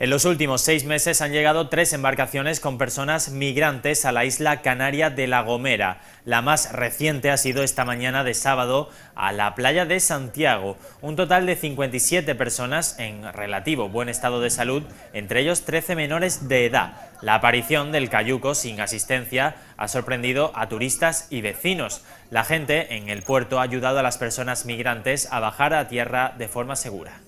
En los últimos seis meses han llegado tres embarcaciones con personas migrantes a la isla canaria de La Gomera. La más reciente ha sido esta mañana de sábado a la playa de Santiago. Un total de 57 personas en relativo buen estado de salud, entre ellos 13 menores de edad. La aparición del cayuco sin asistencia ha sorprendido a turistas y vecinos. La gente en el puerto ha ayudado a las personas migrantes a bajar a tierra de forma segura.